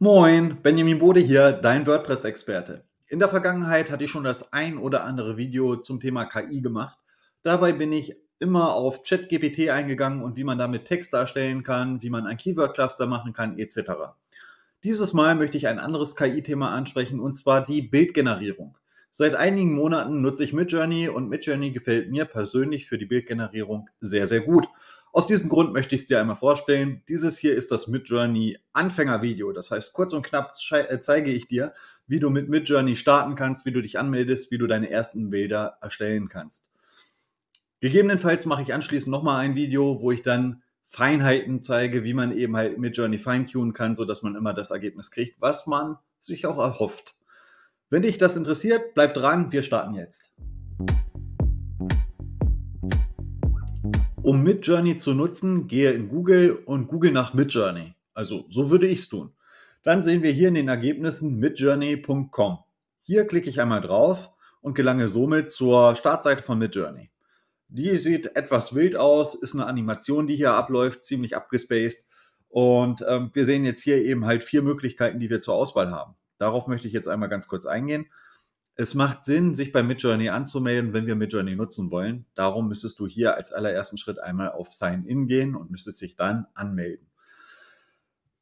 Moin, Benjamin Bode hier, dein WordPress-Experte. In der Vergangenheit hatte ich schon das ein oder andere Video zum Thema KI gemacht. Dabei bin ich immer auf ChatGPT eingegangen und wie man damit Text darstellen kann, wie man ein Keyword-Cluster machen kann, etc. Dieses Mal möchte ich ein anderes KI-Thema ansprechen und zwar die Bildgenerierung. Seit einigen Monaten nutze ich Midjourney und Midjourney gefällt mir persönlich für die Bildgenerierung sehr, sehr gut. Aus diesem Grund möchte ich es dir einmal vorstellen. Dieses hier ist das Midjourney Anfängervideo. Das heißt, kurz und knapp äh, zeige ich dir, wie du mit Midjourney starten kannst, wie du dich anmeldest, wie du deine ersten Bilder erstellen kannst. Gegebenenfalls mache ich anschließend nochmal ein Video, wo ich dann Feinheiten zeige, wie man eben halt Midjourney feintunen kann, sodass man immer das Ergebnis kriegt, was man sich auch erhofft. Wenn dich das interessiert, bleib dran, wir starten jetzt. Um Midjourney zu nutzen, gehe in Google und google nach Midjourney. Also so würde ich es tun. Dann sehen wir hier in den Ergebnissen midjourney.com. Hier klicke ich einmal drauf und gelange somit zur Startseite von Midjourney. Die sieht etwas wild aus, ist eine Animation, die hier abläuft, ziemlich abgespaced. Und ähm, wir sehen jetzt hier eben halt vier Möglichkeiten, die wir zur Auswahl haben. Darauf möchte ich jetzt einmal ganz kurz eingehen. Es macht Sinn, sich bei Midjourney anzumelden, wenn wir Midjourney nutzen wollen. Darum müsstest du hier als allerersten Schritt einmal auf Sign In gehen und müsstest dich dann anmelden.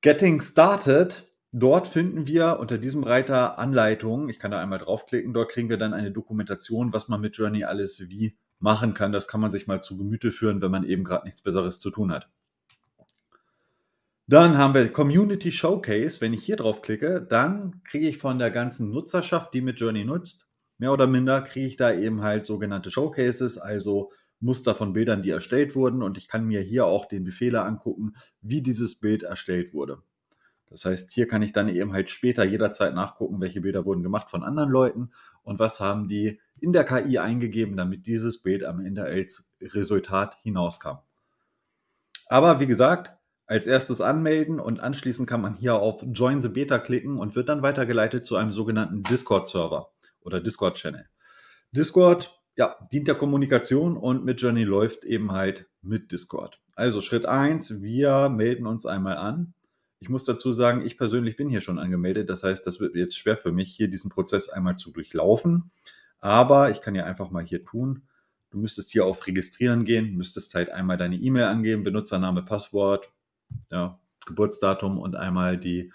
Getting Started Dort finden wir unter diesem Reiter Anleitungen. Ich kann da einmal draufklicken. Dort kriegen wir dann eine Dokumentation, was man mit Journey alles wie machen kann. Das kann man sich mal zu Gemüte führen, wenn man eben gerade nichts Besseres zu tun hat. Dann haben wir Community Showcase. Wenn ich hier drauf klicke, dann kriege ich von der ganzen Nutzerschaft, die mit Journey nutzt, mehr oder minder, kriege ich da eben halt sogenannte Showcases, also Muster von Bildern, die erstellt wurden. Und ich kann mir hier auch den Befehler angucken, wie dieses Bild erstellt wurde. Das heißt, hier kann ich dann eben halt später jederzeit nachgucken, welche Bilder wurden gemacht von anderen Leuten und was haben die in der KI eingegeben, damit dieses Bild am Ende als Resultat hinauskam. Aber wie gesagt, als erstes anmelden und anschließend kann man hier auf Join the Beta klicken und wird dann weitergeleitet zu einem sogenannten Discord-Server oder Discord-Channel. Discord, ja, dient der Kommunikation und mit Journey läuft eben halt mit Discord. Also Schritt 1, wir melden uns einmal an. Ich muss dazu sagen, ich persönlich bin hier schon angemeldet. Das heißt, das wird jetzt schwer für mich, hier diesen Prozess einmal zu durchlaufen. Aber ich kann ja einfach mal hier tun. Du müsstest hier auf Registrieren gehen, müsstest halt einmal deine E-Mail angeben, Benutzername, Passwort, ja, Geburtsdatum und einmal die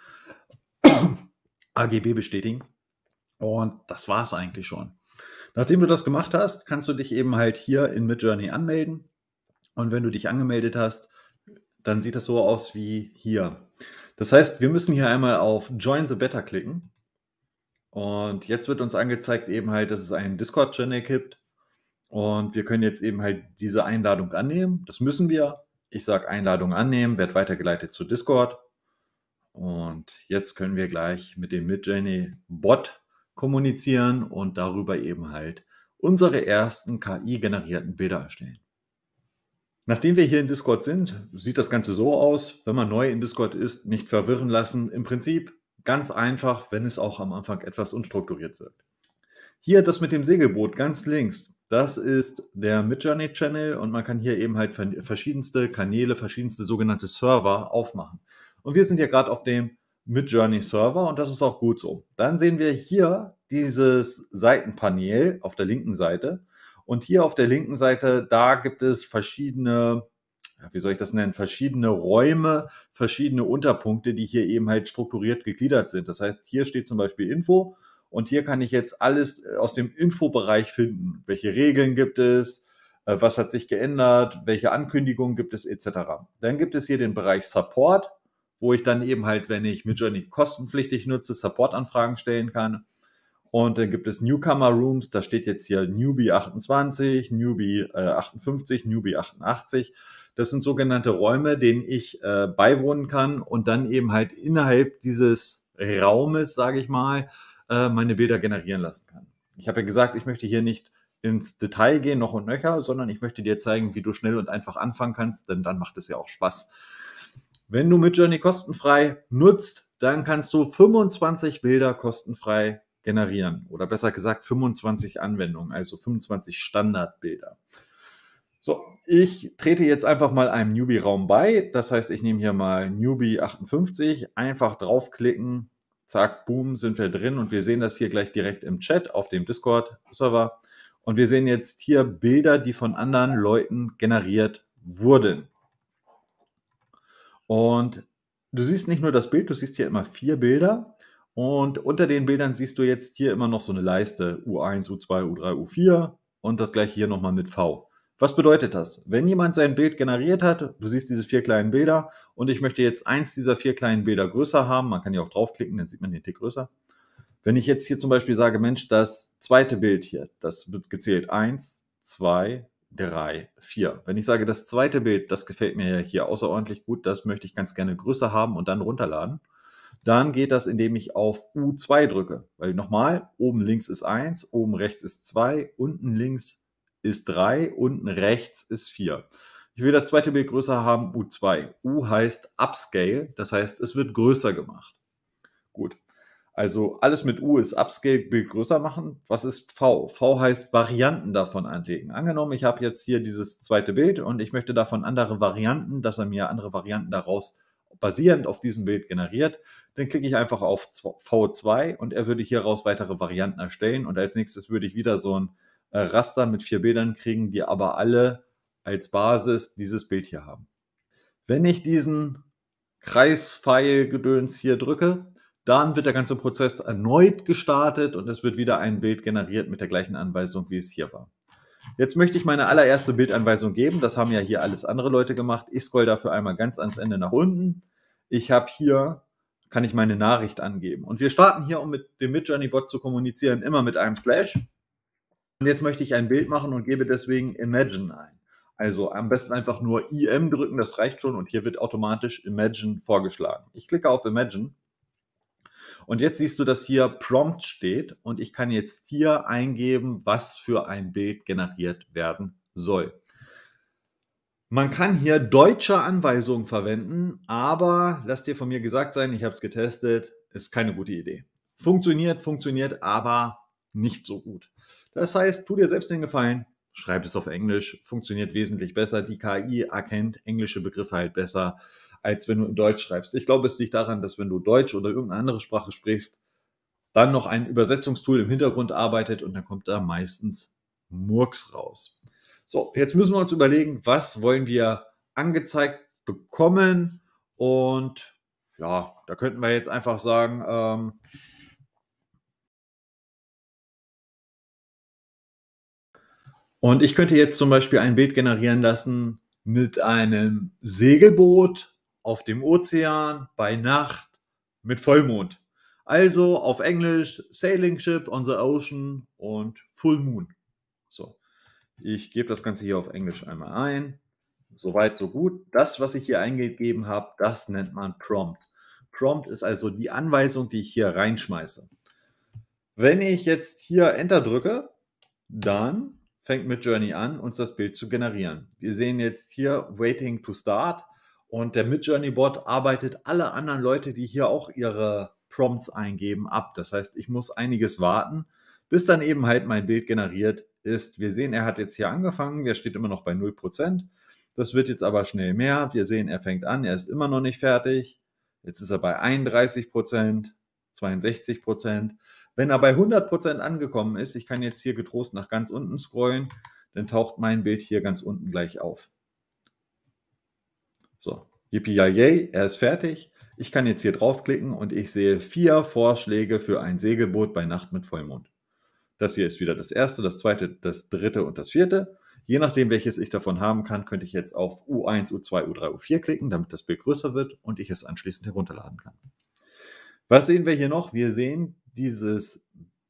AGB bestätigen. Und das war es eigentlich schon. Nachdem du das gemacht hast, kannst du dich eben halt hier in Midjourney anmelden. Und wenn du dich angemeldet hast, dann sieht das so aus wie hier. Das heißt, wir müssen hier einmal auf Join the Better klicken. Und jetzt wird uns angezeigt eben halt, dass es einen Discord-Channel gibt. Und wir können jetzt eben halt diese Einladung annehmen. Das müssen wir, ich sage Einladung annehmen, werde weitergeleitet zu Discord. Und jetzt können wir gleich mit dem Midjourney-Bot kommunizieren und darüber eben halt unsere ersten KI-generierten Bilder erstellen. Nachdem wir hier in Discord sind, sieht das Ganze so aus, wenn man neu in Discord ist, nicht verwirren lassen. Im Prinzip ganz einfach, wenn es auch am Anfang etwas unstrukturiert wirkt. Hier das mit dem Segelboot ganz links. Das ist der Midjourney Channel und man kann hier eben halt verschiedenste Kanäle, verschiedenste sogenannte Server aufmachen. Und wir sind hier gerade auf dem Midjourney Server und das ist auch gut so. Dann sehen wir hier dieses Seitenpanel auf der linken Seite und hier auf der linken Seite, da gibt es verschiedene, wie soll ich das nennen, verschiedene Räume, verschiedene Unterpunkte, die hier eben halt strukturiert gegliedert sind. Das heißt, hier steht zum Beispiel Info und hier kann ich jetzt alles äh, aus dem Infobereich finden. Welche Regeln gibt es? Äh, was hat sich geändert? Welche Ankündigungen gibt es etc. Dann gibt es hier den Bereich Support, wo ich dann eben halt, wenn ich Midjourney kostenpflichtig nutze, Support-Anfragen stellen kann. Und dann gibt es Newcomer Rooms, da steht jetzt hier Newbie 28, Newbie 58, äh, Newbie 88. Das sind sogenannte Räume, denen ich äh, beiwohnen kann und dann eben halt innerhalb dieses Raumes, sage ich mal, äh, meine Bilder generieren lassen kann. Ich habe ja gesagt, ich möchte hier nicht ins Detail gehen, noch und nöcher, sondern ich möchte dir zeigen, wie du schnell und einfach anfangen kannst, denn dann macht es ja auch Spaß. Wenn du Midjourney kostenfrei nutzt, dann kannst du 25 Bilder kostenfrei generieren oder besser gesagt 25 Anwendungen, also 25 Standardbilder. So, ich trete jetzt einfach mal einem Newbie-Raum bei. Das heißt, ich nehme hier mal Newbie 58, einfach draufklicken, zack, boom, sind wir drin und wir sehen das hier gleich direkt im Chat auf dem Discord-Server. Und wir sehen jetzt hier Bilder, die von anderen Leuten generiert wurden. Und du siehst nicht nur das Bild, du siehst hier immer vier Bilder. Und unter den Bildern siehst du jetzt hier immer noch so eine Leiste U1, U2, U3, U4 und das gleiche hier nochmal mit V. Was bedeutet das? Wenn jemand sein Bild generiert hat, du siehst diese vier kleinen Bilder und ich möchte jetzt eins dieser vier kleinen Bilder größer haben, man kann hier auch draufklicken, dann sieht man den Tick größer. Wenn ich jetzt hier zum Beispiel sage, Mensch, das zweite Bild hier, das wird gezählt eins, zwei, drei, vier. Wenn ich sage, das zweite Bild, das gefällt mir ja hier außerordentlich gut, das möchte ich ganz gerne größer haben und dann runterladen, dann geht das, indem ich auf U2 drücke. Weil nochmal, oben links ist eins, oben rechts ist zwei, unten links ist 3, unten rechts ist 4. Ich will das zweite Bild größer haben, U2. U heißt Upscale, das heißt, es wird größer gemacht. Gut. Also alles mit U ist Upscale, Bild größer machen. Was ist V? V heißt Varianten davon anlegen. Angenommen, ich habe jetzt hier dieses zweite Bild und ich möchte davon andere Varianten, dass er mir andere Varianten daraus basierend auf diesem Bild generiert. Dann klicke ich einfach auf V2 und er würde hieraus weitere Varianten erstellen. Und als nächstes würde ich wieder so ein äh, Raster mit vier Bildern kriegen, die aber alle als Basis dieses Bild hier haben. Wenn ich diesen Kreispfeilgedöns hier drücke, dann wird der ganze Prozess erneut gestartet und es wird wieder ein Bild generiert mit der gleichen Anweisung, wie es hier war. Jetzt möchte ich meine allererste Bildanweisung geben. Das haben ja hier alles andere Leute gemacht. Ich scroll dafür einmal ganz ans Ende nach unten. Ich habe hier, kann ich meine Nachricht angeben. Und wir starten hier, um mit dem Midjourney-Bot zu kommunizieren, immer mit einem Slash. Und jetzt möchte ich ein Bild machen und gebe deswegen Imagine ein. Also am besten einfach nur IM drücken, das reicht schon und hier wird automatisch Imagine vorgeschlagen. Ich klicke auf Imagine und jetzt siehst du, dass hier Prompt steht und ich kann jetzt hier eingeben, was für ein Bild generiert werden soll. Man kann hier deutsche Anweisungen verwenden, aber lass dir von mir gesagt sein, ich habe es getestet, ist keine gute Idee. Funktioniert, funktioniert, aber nicht so gut. Das heißt, tu dir selbst den Gefallen, schreib es auf Englisch, funktioniert wesentlich besser. Die KI erkennt englische Begriffe halt besser, als wenn du in Deutsch schreibst. Ich glaube, es liegt daran, dass wenn du Deutsch oder irgendeine andere Sprache sprichst, dann noch ein Übersetzungstool im Hintergrund arbeitet und dann kommt da meistens Murks raus. So, jetzt müssen wir uns überlegen, was wollen wir angezeigt bekommen und ja, da könnten wir jetzt einfach sagen, ähm, Und ich könnte jetzt zum Beispiel ein Bild generieren lassen mit einem Segelboot auf dem Ozean bei Nacht mit Vollmond. Also auf Englisch Sailing Ship on the Ocean und Full Moon. So, ich gebe das Ganze hier auf Englisch einmal ein. Soweit, so gut. Das, was ich hier eingegeben habe, das nennt man Prompt. Prompt ist also die Anweisung, die ich hier reinschmeiße. Wenn ich jetzt hier Enter drücke, dann fängt mit Journey an, uns das Bild zu generieren. Wir sehen jetzt hier Waiting to Start und der Mid-Journey-Bot arbeitet alle anderen Leute, die hier auch ihre Prompts eingeben, ab. Das heißt, ich muss einiges warten, bis dann eben halt mein Bild generiert ist. Wir sehen, er hat jetzt hier angefangen, der steht immer noch bei 0%. Das wird jetzt aber schnell mehr. Wir sehen, er fängt an, er ist immer noch nicht fertig. Jetzt ist er bei 31 62 wenn er bei 100% angekommen ist, ich kann jetzt hier getrost nach ganz unten scrollen, dann taucht mein Bild hier ganz unten gleich auf. So, yippie er ist fertig. Ich kann jetzt hier draufklicken und ich sehe vier Vorschläge für ein Segelboot bei Nacht mit Vollmond. Das hier ist wieder das erste, das zweite, das dritte und das vierte. Je nachdem, welches ich davon haben kann, könnte ich jetzt auf U1, U2, U3, U4 klicken, damit das Bild größer wird und ich es anschließend herunterladen kann. Was sehen wir hier noch? Wir sehen dieses,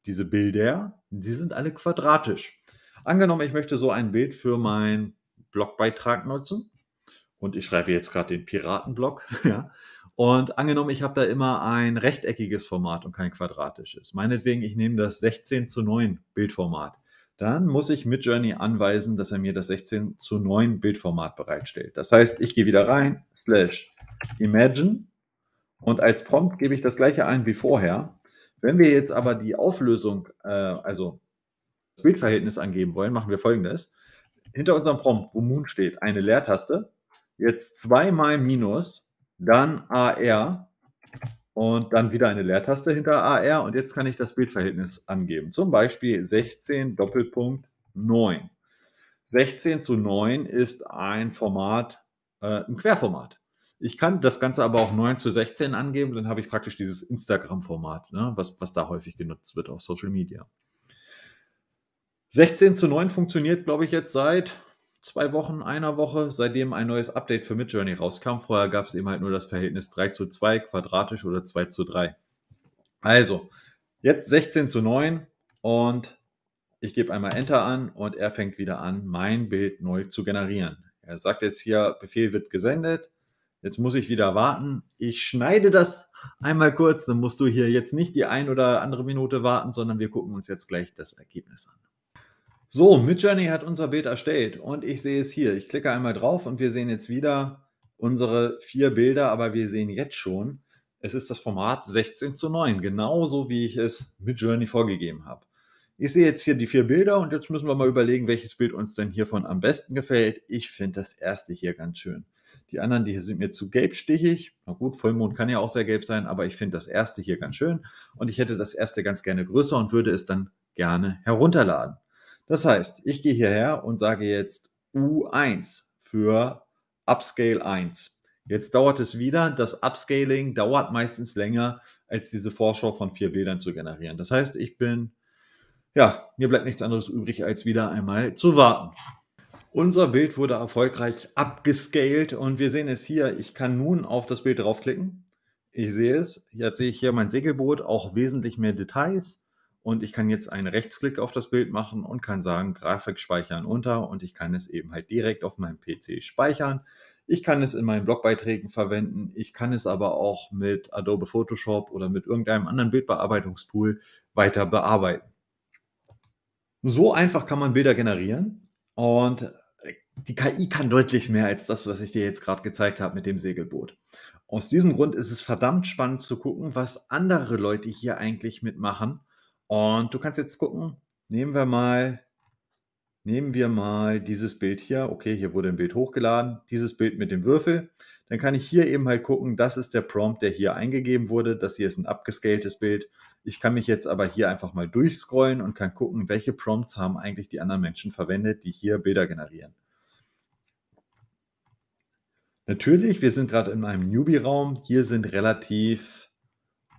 diese Bilder, die sind alle quadratisch. Angenommen, ich möchte so ein Bild für meinen Blogbeitrag nutzen und ich schreibe jetzt gerade den Piratenblog, ja. Und angenommen, ich habe da immer ein rechteckiges Format und kein quadratisches. Meinetwegen, ich nehme das 16 zu 9 Bildformat. Dann muss ich mit Journey anweisen, dass er mir das 16 zu 9 Bildformat bereitstellt. Das heißt, ich gehe wieder rein, slash imagine und als Prompt gebe ich das gleiche ein wie vorher wenn wir jetzt aber die Auflösung, äh, also das Bildverhältnis angeben wollen, machen wir folgendes. Hinter unserem Prompt, wo Moon steht, eine Leertaste, jetzt zweimal Minus, dann AR und dann wieder eine Leertaste hinter AR und jetzt kann ich das Bildverhältnis angeben. Zum Beispiel 16 Doppelpunkt 9. 16 zu 9 ist ein Format, äh, ein Querformat. Ich kann das Ganze aber auch 9 zu 16 angeben, dann habe ich praktisch dieses Instagram-Format, ne, was, was da häufig genutzt wird auf Social Media. 16 zu 9 funktioniert, glaube ich, jetzt seit zwei Wochen, einer Woche, seitdem ein neues Update für Midjourney rauskam. Vorher gab es eben halt nur das Verhältnis 3 zu 2 quadratisch oder 2 zu 3. Also, jetzt 16 zu 9 und ich gebe einmal Enter an und er fängt wieder an, mein Bild neu zu generieren. Er sagt jetzt hier, Befehl wird gesendet. Jetzt muss ich wieder warten. Ich schneide das einmal kurz, dann musst du hier jetzt nicht die ein oder andere Minute warten, sondern wir gucken uns jetzt gleich das Ergebnis an. So, Midjourney hat unser Bild erstellt und ich sehe es hier. Ich klicke einmal drauf und wir sehen jetzt wieder unsere vier Bilder, aber wir sehen jetzt schon, es ist das Format 16 zu 9, genauso wie ich es Midjourney vorgegeben habe. Ich sehe jetzt hier die vier Bilder und jetzt müssen wir mal überlegen, welches Bild uns denn hiervon am besten gefällt. Ich finde das erste hier ganz schön. Die anderen, die hier sind mir zu gelbstichig. Na gut, Vollmond kann ja auch sehr gelb sein, aber ich finde das erste hier ganz schön. Und ich hätte das erste ganz gerne größer und würde es dann gerne herunterladen. Das heißt, ich gehe hierher und sage jetzt U1 für Upscale 1. Jetzt dauert es wieder. Das Upscaling dauert meistens länger, als diese Vorschau von vier Bildern zu generieren. Das heißt, ich bin, ja, mir bleibt nichts anderes übrig, als wieder einmal zu warten. Unser Bild wurde erfolgreich abgescaled und wir sehen es hier. Ich kann nun auf das Bild draufklicken. Ich sehe es. Jetzt sehe ich hier mein Segelboot, auch wesentlich mehr Details. Und ich kann jetzt einen Rechtsklick auf das Bild machen und kann sagen, Grafik speichern unter und ich kann es eben halt direkt auf meinem PC speichern. Ich kann es in meinen Blogbeiträgen verwenden. Ich kann es aber auch mit Adobe Photoshop oder mit irgendeinem anderen Bildbearbeitungstool weiter bearbeiten. So einfach kann man Bilder generieren. Und die KI kann deutlich mehr als das, was ich dir jetzt gerade gezeigt habe mit dem Segelboot. Aus diesem Grund ist es verdammt spannend zu gucken, was andere Leute hier eigentlich mitmachen. Und du kannst jetzt gucken, nehmen wir mal, nehmen wir mal dieses Bild hier. Okay, hier wurde ein Bild hochgeladen, dieses Bild mit dem Würfel. Dann kann ich hier eben halt gucken, das ist der Prompt, der hier eingegeben wurde. Das hier ist ein abgescaltes Bild. Ich kann mich jetzt aber hier einfach mal durchscrollen und kann gucken, welche Prompts haben eigentlich die anderen Menschen verwendet, die hier Bilder generieren. Natürlich, wir sind gerade in einem Newbie-Raum. Hier sind relativ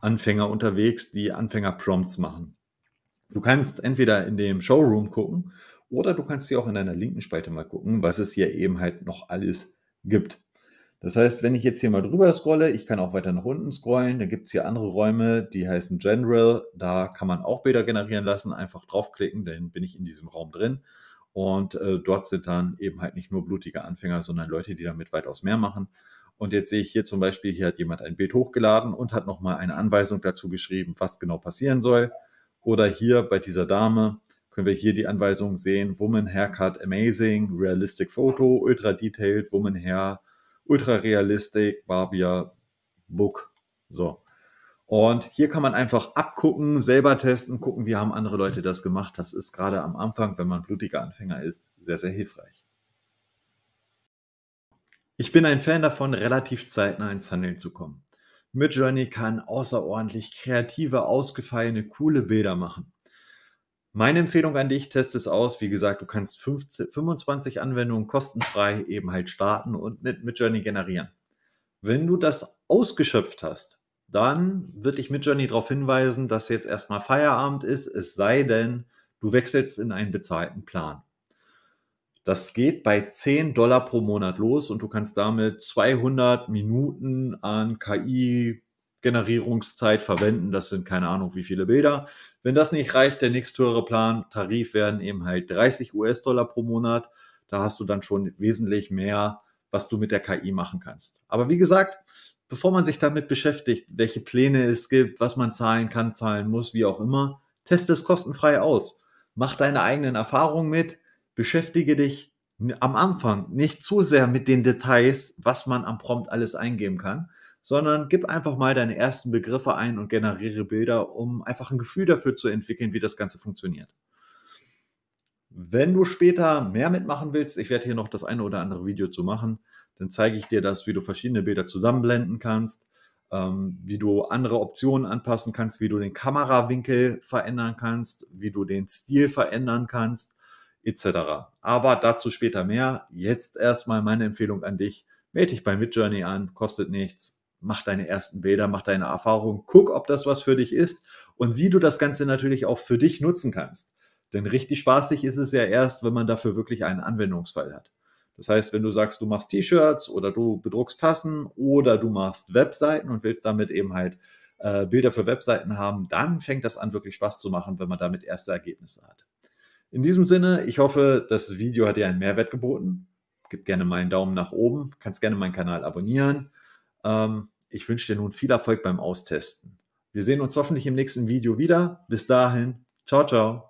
Anfänger unterwegs, die Anfänger-Prompts machen. Du kannst entweder in dem Showroom gucken oder du kannst hier auch in deiner linken Spalte mal gucken, was es hier eben halt noch alles gibt. Das heißt, wenn ich jetzt hier mal drüber scrolle, ich kann auch weiter nach unten scrollen, da gibt es hier andere Räume, die heißen General, da kann man auch Bilder generieren lassen, einfach draufklicken, dann bin ich in diesem Raum drin. Und äh, dort sind dann eben halt nicht nur blutige Anfänger, sondern Leute, die damit weitaus mehr machen. Und jetzt sehe ich hier zum Beispiel, hier hat jemand ein Bild hochgeladen und hat nochmal eine Anweisung dazu geschrieben, was genau passieren soll. Oder hier bei dieser Dame können wir hier die Anweisung sehen, Woman Haircut Amazing, Realistic Photo, Ultra Detailed, Woman Hair, Ultra Realistic, Barbier, Book. So. Und hier kann man einfach abgucken, selber testen, gucken, wie haben andere Leute das gemacht. Das ist gerade am Anfang, wenn man blutiger Anfänger ist, sehr, sehr hilfreich. Ich bin ein Fan davon, relativ zeitnah ins Handeln zu kommen. Midjourney kann außerordentlich kreative, ausgefallene, coole Bilder machen. Meine Empfehlung an dich, test es aus. Wie gesagt, du kannst 15, 25 Anwendungen kostenfrei eben halt starten und mit Midjourney generieren. Wenn du das ausgeschöpft hast, dann wird dich Midjourney darauf hinweisen, dass jetzt erstmal Feierabend ist, es sei denn, du wechselst in einen bezahlten Plan. Das geht bei 10 Dollar pro Monat los und du kannst damit 200 Minuten an KI-Generierungszeit verwenden. Das sind keine Ahnung wie viele Bilder. Wenn das nicht reicht, der nächsthöhere Plan, Tarif werden eben halt 30 US-Dollar pro Monat. Da hast du dann schon wesentlich mehr, was du mit der KI machen kannst. Aber wie gesagt, bevor man sich damit beschäftigt, welche Pläne es gibt, was man zahlen kann, zahlen muss, wie auch immer, teste es kostenfrei aus. Mach deine eigenen Erfahrungen mit, beschäftige dich am Anfang nicht zu sehr mit den Details, was man am Prompt alles eingeben kann, sondern gib einfach mal deine ersten Begriffe ein und generiere Bilder, um einfach ein Gefühl dafür zu entwickeln, wie das Ganze funktioniert. Wenn du später mehr mitmachen willst, ich werde hier noch das eine oder andere Video zu machen, dann zeige ich dir das, wie du verschiedene Bilder zusammenblenden kannst, ähm, wie du andere Optionen anpassen kannst, wie du den Kamerawinkel verändern kannst, wie du den Stil verändern kannst, etc. Aber dazu später mehr. Jetzt erstmal meine Empfehlung an dich. Meld dich bei Midjourney an, kostet nichts. Mach deine ersten Bilder, mach deine Erfahrungen, guck, ob das was für dich ist und wie du das Ganze natürlich auch für dich nutzen kannst. Denn richtig spaßig ist es ja erst, wenn man dafür wirklich einen Anwendungsfall hat. Das heißt, wenn du sagst, du machst T-Shirts oder du bedruckst Tassen oder du machst Webseiten und willst damit eben halt äh, Bilder für Webseiten haben, dann fängt das an, wirklich Spaß zu machen, wenn man damit erste Ergebnisse hat. In diesem Sinne, ich hoffe, das Video hat dir einen Mehrwert geboten. Gib gerne mal einen Daumen nach oben, kannst gerne meinen Kanal abonnieren. Ähm, ich wünsche dir nun viel Erfolg beim Austesten. Wir sehen uns hoffentlich im nächsten Video wieder. Bis dahin, ciao, ciao.